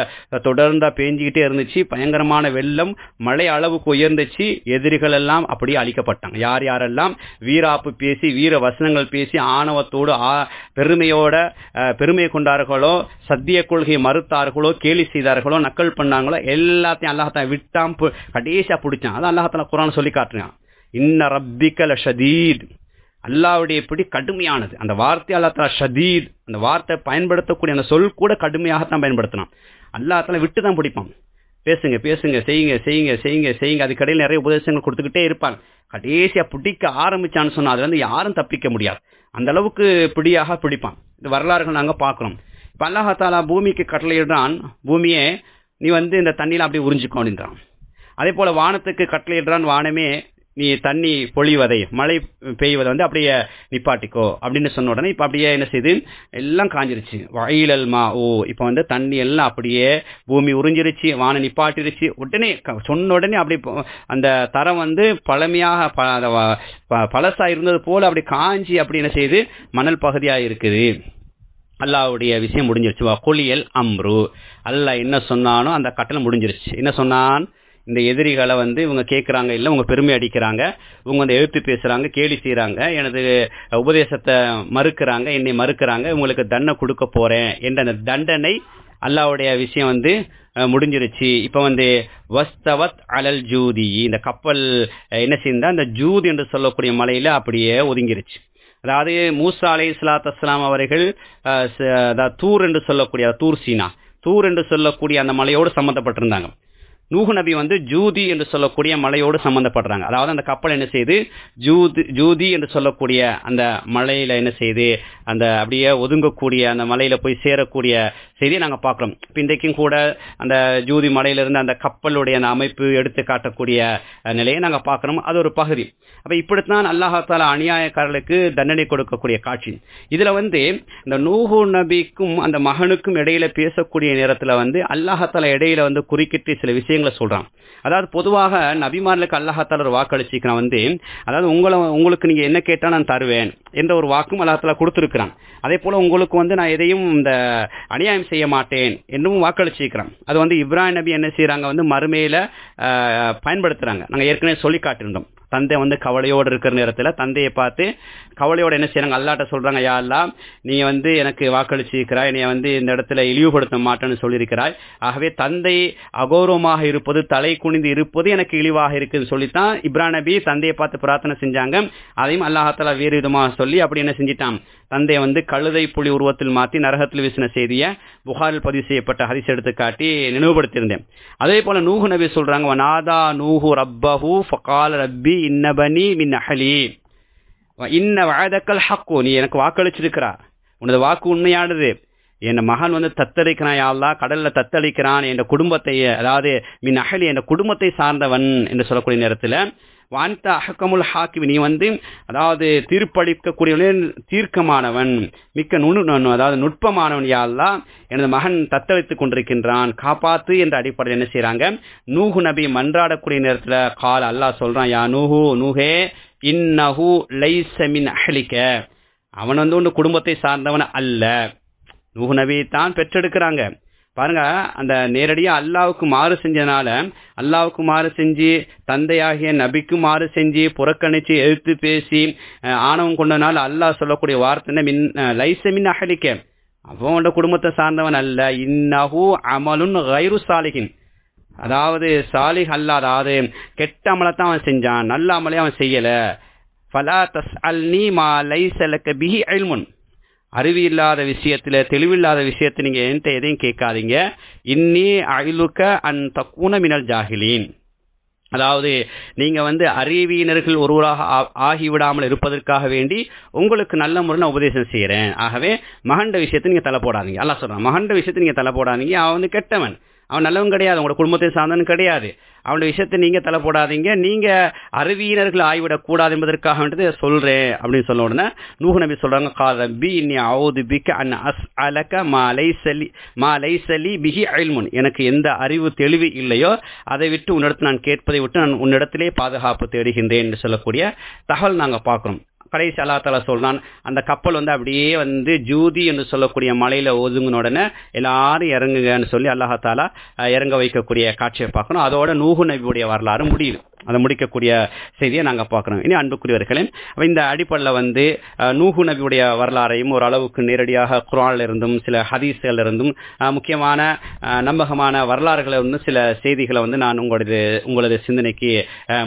தொடர்ந்தா பேஞ்சிக்கிட்டே இருந்துச்சு பயங்கரமான வெள்ளம் மழை அளவுக்கு உயர்ந்துச்சு எதிரிகள் எல்லாம் அப்படியே அழிக்கப்பட்டாங்க யார் யாரெல்லாம் வீராப்பு பேசி வீர வசனங்கள் பேசி ஆணவத்தோடு பெருமையோட பெருமை கொண்டார்களோ சத்திய கொள்கையை மறுத்தார்களோ கேலி செய்தார்களோ நக்கல் பண்ணாங்களோ எல்லாத்தையும் அல்லாஹத்தான் விட்டான் கடைசியா பிடிச்சான் அதான் அல்லாஹத்தால குரான் சொல்லி காட்டுறான் இன்ன ரப்பிக்கல ஷதீத் அல்லாவுடைய பிடி கடுமையானது அந்த வார்த்தை அல்லாத்தால ஷதீத் அந்த வார்த்தை பயன்படுத்தக்கூடிய அந்த சொல் கூட கடுமையாகத்தான் பயன்படுத்தினான் அல்லாத்தால விட்டு தான் பிடிப்பான் பேசுங்க பேசுங்க செய்யுங்க செய்யுங்க செய்யுங்க செய்யுங்க அதுக்கடையில் நிறைய உபதேசங்கள் கொடுத்துக்கிட்டே இருப்பாங்க கடைசியாக பிடிக்க ஆரம்பிச்சான்னு சொன்னால் அதுலேருந்து யாரும் தப்பிக்க முடியாது அந்த அளவுக்கு பிடியாக பிடிப்பான் இந்த வரலாறுகள் நாங்கள் பார்க்குறோம் இப்போ பூமிக்கு கட்டளையிடுறான் பூமியே நீ வந்து இந்த தண்ணியில் அப்படி உறிஞ்சிக்கோ அப்படின்றான் அதே போல் வானத்துக்கு கட்டளையிடுறான் வானமே நீ தண்ணி பொழிவதை மழை பெய்வதை வந்து அப்படியே நிப்பாட்டிக்கோ அப்படின்னு சொன்ன உடனே இப்போ அப்படியே என்ன செய்து எல்லாம் காஞ்சிருச்சு வயலல் மா ஓ இப்போ வந்து தண்ணி எல்லாம் அப்படியே பூமி உறிஞ்சிருச்சு வானம் நிப்பாட்டிருச்சு உடனே சொன்ன உடனே அப்படி அந்த தரம் வந்து பழமையாக பழசாக இருந்தது போல் அப்படி காஞ்சி அப்படி என்ன செய்யுது மணல் பகுதியாக இருக்குது அல்லாவுடைய விஷயம் முடிஞ்சிருச்சு வா குளியல் அம்ரு அல்ல என்ன சொன்னானோ அந்த கட்டளை முடிஞ்சிருச்சு என்ன சொன்னான் இந்த எதிரிகளை வந்து இவங்க கேட்குறாங்க இல்லை உங்கள் பெருமை அடிக்கிறாங்க இவங்க வந்து எழுத்து பேசுகிறாங்க கேலி செய்கிறாங்க எனது உபதேசத்தை மறுக்கிறாங்க என்னை மறுக்கிறாங்க இவங்களுக்கு தண்டனை கொடுக்க போகிறேன் என்ற அந்த தண்டனை அல்லாவுடைய விஷயம் வந்து முடிஞ்சிருச்சு இப்போ வந்து வஸ்தவத் அலல் ஜூதி இந்த கப்பல் என்ன செய்தா அந்த ஜூதி என்று சொல்லக்கூடிய மலையில் அப்படியே ஒதுங்கிருச்சு அதாவது மூசா அலை இஸ்லாத் அஸ்லாம் அவர்கள் தூர் என்று சொல்லக்கூடிய தூர் சீனா தூர் என்று சொல்லக்கூடிய அந்த மலையோடு சம்மந்தப்பட்டிருந்தாங்க நூகு நபி வந்து ஜூதி என்று சொல்லக்கூடிய மலையோடு சம்பந்தப்படுறாங்க அதாவது அந்த கப்பல் என்ன செய்யுது ஜூதி ஜூதி என்று சொல்லக்கூடிய அந்த மலையில் என்ன செய்யுது அந்த அப்படியே ஒதுங்கக்கூடிய அந்த மலையில் போய் சேரக்கூடிய செய்தியை நாங்கள் பார்க்குறோம் இன்றைக்கும் கூட அந்த ஜூதி மலையிலிருந்து அந்த கப்பலுடைய அந்த அமைப்பு எடுத்து காட்டக்கூடிய நிலையை நாங்கள் பார்க்குறோம் அது ஒரு பகுதி அப்போ இப்படித்தான் அல்லாஹால அநியாயக்காரர்களுக்கு தண்டனை கொடுக்கக்கூடிய காட்சி இதில் வந்து இந்த நூகு நபிக்கும் அந்த மகனுக்கும் இடையில பேசக்கூடிய நேரத்தில் வந்து அல்லாஹால இடையில வந்து குறுக்கிட்டு சில விஷயங்கள் விஷயங்களை சொல்கிறான் அதாவது பொதுவாக நபிமார்களுக்கு அல்லாஹாத்தால் ஒரு வாக்களிச்சிக்கிறான் வந்து அதாவது உங்களை உங்களுக்கு நீங்கள் என்ன கேட்டால் நான் தருவேன் என்ற ஒரு வாக்கும் அல்லாஹால கொடுத்துருக்கிறான் அதே போல் உங்களுக்கு வந்து நான் எதையும் இந்த அநியாயம் செய்ய மாட்டேன் என்றும் வாக்களிச்சிருக்கிறான் அது வந்து இப்ராஹிம் நபி என்ன செய்கிறாங்க வந்து மறுமையில் பயன்படுத்துகிறாங்க நாங்கள் ஏற்கனவே சொல்லி காட்டிருந்தோம் தந்தை வந்து கவலையோடு இருக்கிற நேரத்தில் தந்தையை பார்த்து கவலையோடு என்ன செய்யறாங்க அல்லாட்ட சொல்கிறாங்க யா அல்லா நீ வந்து எனக்கு வாக்களிச்சிருக்கிறாய் நீ வந்து இந்த இடத்துல இழிவுபடுத்த மாட்டேன்னு சொல்லியிருக்கிறாய் ஆகவே தந்தை அகௌரவமாக இருப்பது தலை குனிந்து இருப்பது எனக்கு இழிவாக இருக்குதுன்னு சொல்லித்தான் இப்ரான் நபி தந்தையை பார்த்து பிரார்த்தனை செஞ்சாங்க அதையும் அல்லாஹால வேறு விதமாக சொல்லி அப்படி என்ன செஞ்சிட்டான் தந்தையை வந்து கழுதை புலி உருவத்தில் மாற்றி நரகத்தில் வீசின செய்தியை புகாரில் பதிவு செய்யப்பட்ட ஹரிசு எடுத்து காட்டி நினைவுபடுத்தியிருந்தேன் அதே போல நூஹு நபி சொல்கிறாங்க நாதா நூஹு ரப்பஹூ ஃபகால் ரப்பி இன்னபனி மின் அஹலி இன்ன வாதக்கல் ஹக்கு நீ எனக்கு வாக்களிச்சிருக்கிறா உனது வாக்கு உண்மையானது என் மகன் வந்து தத்தளிக்கிறான் யாழ்லா கடல்ல தத்தளிக்கிறான் என் குடும்பத்தை அதாவது மின் அகலி என் குடும்பத்தை சார்ந்தவன் என்று சொல்லக்கூடிய நேரத்தில் வான்த அஹக்கமுல் ஹாக்கிம் நீ வந்து அதாவது தீர்ப்பளிக்கக்கூடிய தீர்க்கமானவன் மிக்க நுண்ணு அதாவது நுட்பமானவன் யாரெல்லாம் எனது மகன் தத்தளித்துக் கொண்டிருக்கின்றான் காப்பாத்து என்ற அடிப்படையில் என்ன செய்யறாங்க நூகு நபி மன்றாடக்கூடிய நேரத்தில் கால் அல்லாஹ் சொல்றான் யா நூஹு நூஹே இன்னஹு லைசமின் அகலிக்க அவன் வந்து ஒன்று குடும்பத்தை சார்ந்தவன் அல்ல நூகு நபி தான் பெற்றெடுக்கிறாங்க பாருங்க அந்த நேரடியாக அல்லாவுக்கு மாறு செஞ்சனால அல்லாவுக்கு மாறு செஞ்சு தந்தையாகிய நபிக்கு மாறு செஞ்சு புறக்கணித்து எழுத்து பேசி ஆணவம் கொண்டனால அல்லாஹ் சொல்லக்கூடிய வார்த்தை மின் லைச மின் அகலிக்க அவனோட குடும்பத்தை சார்ந்தவன் அல்ல இன்னஹு அமலுன் கைரு சாலிகின் அதாவது சாலிஹ் அல்லாத அது கெட்ட அமலை தான் அவன் செஞ்சான் நல்ல அமலே அவன் செய்யலை ஃபலா தஸ் அல் நீ மா லைசலக்க பிஹி அல்முன் அறிவு இல்லாத விஷயத்தில் தெளிவில்லாத விஷயத்தை நீங்கள் எந்த எதையும் கேட்காதீங்க இன்னி அயிலுக்க அன் தக்கூன மினல் ஜாகிலீன் அதாவது நீங்கள் வந்து அறிவியினர்கள் ஒருவராக ஆகிவிடாமல் இருப்பதற்காக வேண்டி உங்களுக்கு நல்ல முறையில் உபதேசம் செய்கிறேன் ஆகவே மகண்ட விஷயத்தை நீங்கள் தலை போடாதீங்க அல்ல சொல்கிறேன் மகண்ட விஷயத்தை நீங்கள் தலை போடாதீங்க அவன் வந்து கெட்டவன் அவன் நல்லவன் கிடையாது அவங்களோட குடும்பத்தை சார்ந்தவன் கிடையாது அவனுடைய விஷயத்தை நீங்கள் தலை போடாதீங்க நீங்கள் அறிவியினர்கள் ஆய்விடக்கூடாது என்பதற்காக வந்துட்டு சொல்கிறேன் அப்படின்னு சொன்ன உடனே நூஹ் நபி சொல்கிறாங்க காத பி நீ அவுது பிக்க அன் அஸ் அலக்க மாலை சலி மாலை சலி பிஹி அயல்முன் எனக்கு எந்த அறிவு தெளிவு இல்லையோ அதை விட்டு உன்னிடத்து நான் கேட்பதை விட்டு நான் உன்னிடத்திலே பாதுகாப்பு தேடுகின்றேன் என்று சொல்லக்கூடிய தகவல் நாங்கள் பார்க்குறோம் கடைசி அல்லாத்தால தாலா சொல்றான் அந்த கப்பல் வந்து அப்படியே வந்து ஜூதி என்று சொல்லக்கூடிய மலையில் ஒதுங்கின உடனே எல்லாரும் இறங்குங்கன்னு சொல்லி அல்லாஹாலா இறங்க வைக்கக்கூடிய காட்சியை பார்க்கணும் அதோட நூகு நபியுடைய வரலாறு முடியுது அதை முடிக்கக்கூடிய செய்தியை நாங்கள் பார்க்குறோம் இனி அன்புக்குரியவர்களே இந்த அடிப்படையில் வந்து நூகு நபியுடைய வரலாறையும் ஒரு அளவுக்கு நேரடியாக குரானில் இருந்தும் சில ஹதீஸ்கள் இருந்தும் முக்கியமான நம்பகமான வரலாறுகளை வந்து சில செய்திகளை வந்து நான் உங்களது உங்களது சிந்தனைக்கு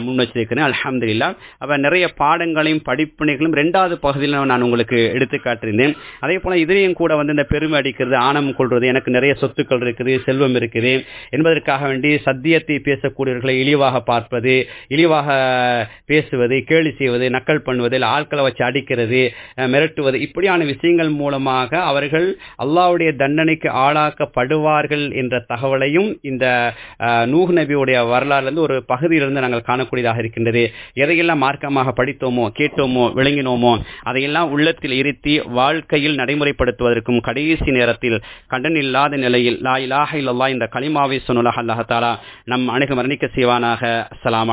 முன் வச்சிருக்கிறேன் அலமது இல்லா அப்போ நிறைய பாடங்களையும் படிப்பினைகளும் ரெண்டாவது பகுதியில் நான் உங்களுக்கு எடுத்து காட்டியிருந்தேன் அதே போல் இதிலையும் கூட வந்து இந்த பெருமை அடிக்கிறது ஆணவம் கொள்வது எனக்கு நிறைய சொத்துக்கள் இருக்குது செல்வம் இருக்குது என்பதற்காக வேண்டி சத்தியத்தை பேசக்கூடியவர்களை இழிவாக பார்ப்பது இழிவாக பேசுவது கேலி செய்வது நக்கல் பண்ணுவது ஆட்களை வச்சு அடிக்கிறது மிரட்டுவது இப்படியான விஷயங்கள் மூலமாக அவர்கள் அல்லாவுடைய தண்டனைக்கு ஆளாக்கப்படுவார்கள் என்ற தகவலையும் இந்த நூஹ் நபியுடைய வரலாறுலேருந்து ஒரு பகுதியிலிருந்து நாங்கள் காணக்கூடியதாக இருக்கின்றது எதையெல்லாம் மார்க்கமாக படித்தோமோ கேட்டோமோ விளங்கினோமோ அதையெல்லாம் உள்ளத்தில் இருத்தி வாழ்க்கையில் நடைமுறைப்படுத்துவதற்கும் கடைசி நேரத்தில் கண்டன் இல்லாத நிலையில் லா இலாஹ இல்லா இந்த களிமாவை சொன்னலாக நம் அணுகு மரணிக்க செய்வானாக அஸ்லாம்